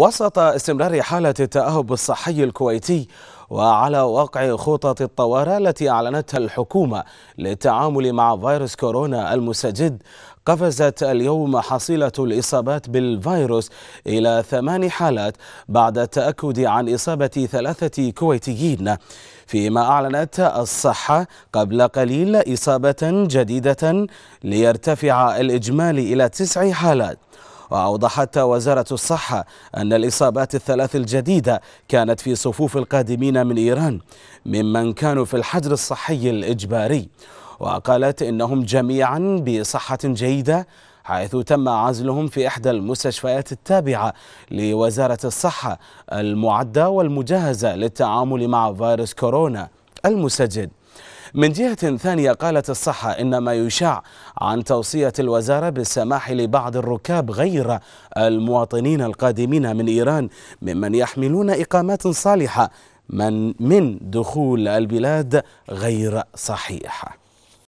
وسط استمرار حالة التأهب الصحي الكويتي وعلى وقع خطط الطوارئ التي أعلنتها الحكومة للتعامل مع فيروس كورونا المستجد قفزت اليوم حصيلة الإصابات بالفيروس إلى ثمان حالات بعد التأكد عن إصابة ثلاثة كويتيين فيما أعلنت الصحة قبل قليل إصابة جديدة ليرتفع الإجمالي إلى تسع حالات وأوضحت وزارة الصحة أن الإصابات الثلاث الجديدة كانت في صفوف القادمين من إيران ممن كانوا في الحجر الصحي الإجباري وقالت إنهم جميعا بصحة جيدة حيث تم عزلهم في إحدى المستشفيات التابعة لوزارة الصحة المعدة والمجهزة للتعامل مع فيروس كورونا المسجد من جهة ثانية قالت الصحة إن ما يشاع عن توصية الوزارة بالسماح لبعض الركاب غير المواطنين القادمين من إيران ممن يحملون إقامات صالحة من من دخول البلاد غير صحيحه